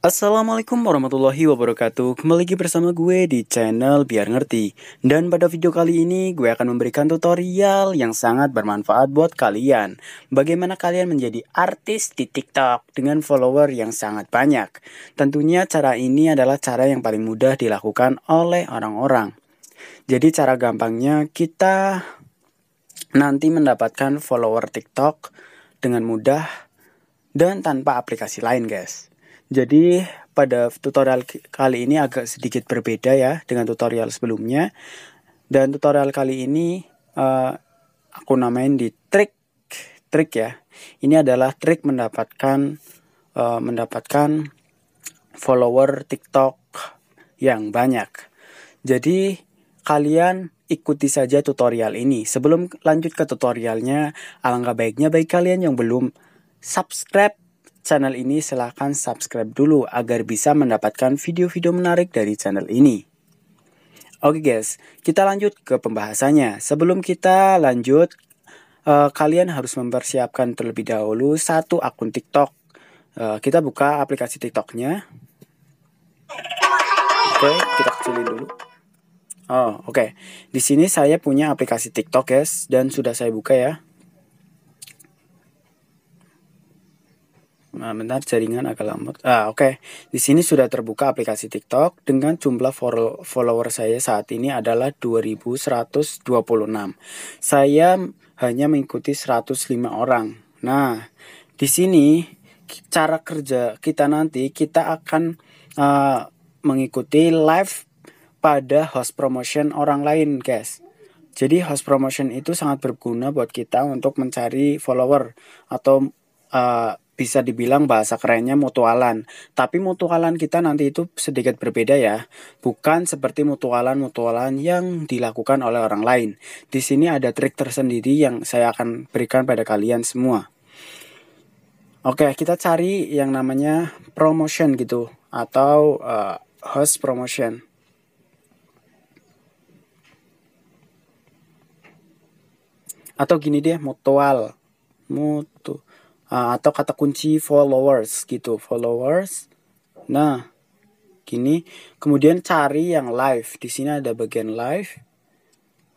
Assalamualaikum warahmatullahi wabarakatuh Kembali lagi bersama gue di channel Biar Ngerti Dan pada video kali ini gue akan memberikan tutorial yang sangat bermanfaat buat kalian Bagaimana kalian menjadi artis di TikTok dengan follower yang sangat banyak Tentunya cara ini adalah cara yang paling mudah dilakukan oleh orang-orang Jadi cara gampangnya kita nanti mendapatkan follower TikTok dengan mudah dan tanpa aplikasi lain guys jadi pada tutorial kali ini agak sedikit berbeda ya dengan tutorial sebelumnya. Dan tutorial kali ini uh, aku namain di trik trik ya. Ini adalah trik mendapatkan uh, mendapatkan follower TikTok yang banyak. Jadi kalian ikuti saja tutorial ini. Sebelum lanjut ke tutorialnya, alangkah baiknya bagi kalian yang belum subscribe channel ini silahkan subscribe dulu agar bisa mendapatkan video-video menarik dari channel ini. Oke guys, kita lanjut ke pembahasannya. Sebelum kita lanjut, eh, kalian harus mempersiapkan terlebih dahulu satu akun TikTok. Eh, kita buka aplikasi TikToknya. Oke, kita kecilin dulu. Oh, oke. Okay. Di sini saya punya aplikasi TikTok, guys, dan sudah saya buka ya. Nah, bentar jaringan agak lambat. Ah, oke. Okay. Di sini sudah terbuka aplikasi TikTok dengan jumlah follower saya saat ini adalah 2126. Saya hanya mengikuti 105 orang. Nah, di sini cara kerja kita nanti kita akan uh, mengikuti live pada host promotion orang lain, guys. Jadi host promotion itu sangat berguna buat kita untuk mencari follower atau uh, bisa dibilang bahasa kerennya mutualan. Tapi mutualan kita nanti itu sedikit berbeda ya. Bukan seperti mutualan-mutualan yang dilakukan oleh orang lain. Di sini ada trik tersendiri yang saya akan berikan pada kalian semua. Oke, kita cari yang namanya promotion gitu atau uh, host promotion. Atau gini deh, mutual. Mut uh, atau kata kunci followers gitu followers nah gini kemudian cari yang live di sini ada bagian live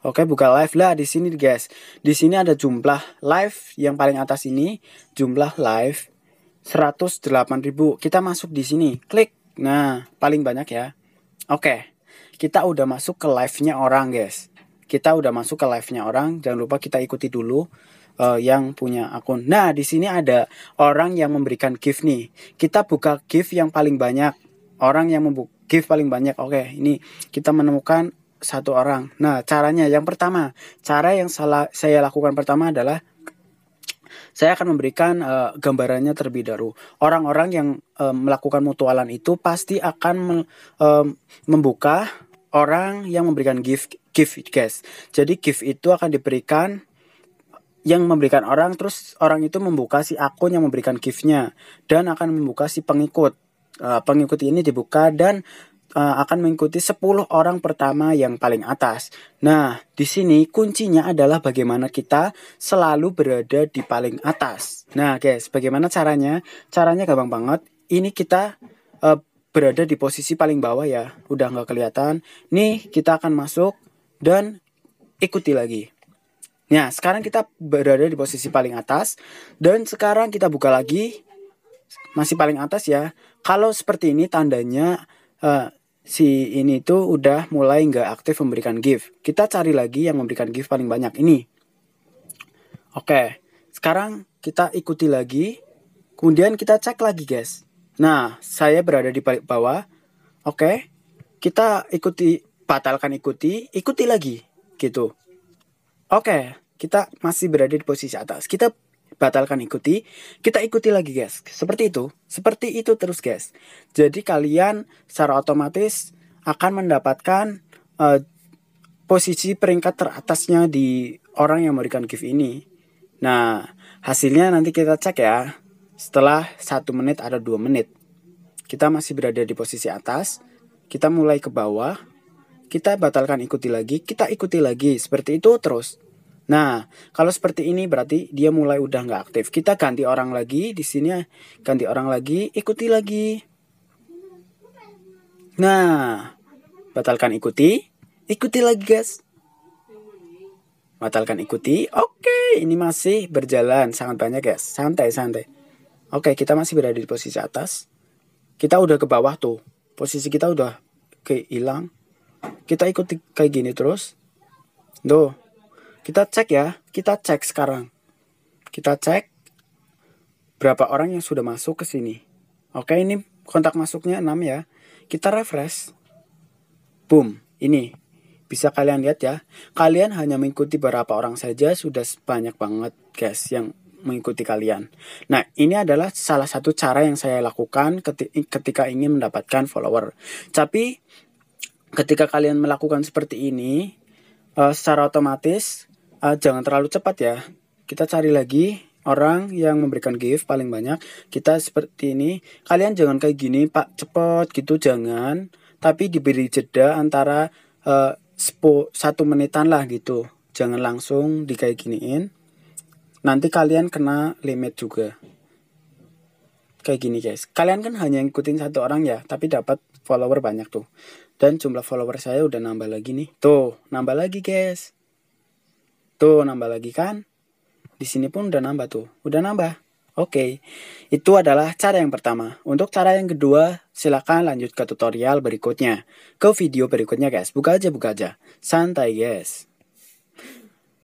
oke buka live lah di sini guys di sini ada jumlah live yang paling atas ini jumlah live 108.000 kita masuk di sini klik nah paling banyak ya oke kita udah masuk ke live nya orang guys kita udah masuk ke live-nya orang, jangan lupa kita ikuti dulu uh, yang punya akun. Nah, di sini ada orang yang memberikan gift nih. Kita buka gift yang paling banyak. Orang yang membuka gift paling banyak. Oke, okay, ini kita menemukan satu orang. Nah, caranya yang pertama, cara yang salah saya lakukan pertama adalah saya akan memberikan uh, gambarannya terlebih dahulu. Orang-orang yang um, melakukan mutualan itu pasti akan um, membuka orang yang memberikan gift gift guys jadi gift itu akan diberikan yang memberikan orang terus orang itu membuka si akun yang memberikan giftnya dan akan membuka si pengikut eh, pengikut ini dibuka dan eh, akan mengikuti 10 orang pertama yang paling atas nah di sini kuncinya adalah bagaimana kita selalu berada di paling atas nah guys bagaimana caranya caranya gampang banget ini kita uh, berada di posisi paling bawah ya udah nggak kelihatan nih kita akan masuk dan ikuti lagi. Nah, sekarang kita berada di posisi paling atas dan sekarang kita buka lagi masih paling atas ya. Kalau seperti ini tandanya uh, si ini tuh udah mulai nggak aktif memberikan gift. Kita cari lagi yang memberikan gift paling banyak ini. Oke, sekarang kita ikuti lagi. Kemudian kita cek lagi, guys. Nah, saya berada di paling bawah. Oke, kita ikuti batalkan ikuti, ikuti lagi gitu. Oke, okay, kita masih berada di posisi atas. Kita batalkan ikuti, kita ikuti lagi guys. Seperti itu, seperti itu terus guys. Jadi kalian secara otomatis akan mendapatkan uh, posisi peringkat teratasnya di orang yang memberikan gift ini. Nah, hasilnya nanti kita cek ya. Setelah satu menit ada dua menit, kita masih berada di posisi atas. Kita mulai ke bawah, kita batalkan ikuti lagi, kita ikuti lagi, seperti itu terus. Nah, kalau seperti ini berarti dia mulai udah nggak aktif. Kita ganti orang lagi di sini, ganti orang lagi, ikuti lagi. Nah, batalkan ikuti, ikuti lagi guys. Batalkan ikuti, oke ini masih berjalan sangat banyak guys, santai-santai. Oke, kita masih berada di posisi atas. Kita udah ke bawah tuh, posisi kita udah kehilang kita ikuti kayak gini terus tuh kita cek ya kita cek sekarang kita cek berapa orang yang sudah masuk ke sini oke ini kontak masuknya 6 ya kita refresh boom ini bisa kalian lihat ya kalian hanya mengikuti berapa orang saja sudah banyak banget guys yang mengikuti kalian. Nah, ini adalah salah satu cara yang saya lakukan ketika ingin mendapatkan follower. Tapi ketika kalian melakukan seperti ini uh, secara otomatis uh, jangan terlalu cepat ya. Kita cari lagi orang yang memberikan gift paling banyak. Kita seperti ini. Kalian jangan kayak gini, Pak, cepet gitu jangan. Tapi diberi jeda antara uh, satu menitan lah gitu. Jangan langsung di kayak giniin. Nanti kalian kena limit juga. Kayak gini guys. Kalian kan hanya ngikutin satu orang ya, tapi dapat follower banyak tuh. Dan jumlah follower saya udah nambah lagi nih. Tuh, nambah lagi guys. Tuh, nambah lagi kan. Di sini pun udah nambah tuh. Udah nambah. Oke, okay. itu adalah cara yang pertama. Untuk cara yang kedua, silahkan lanjut ke tutorial berikutnya. Ke video berikutnya guys, buka aja buka aja. Santai guys.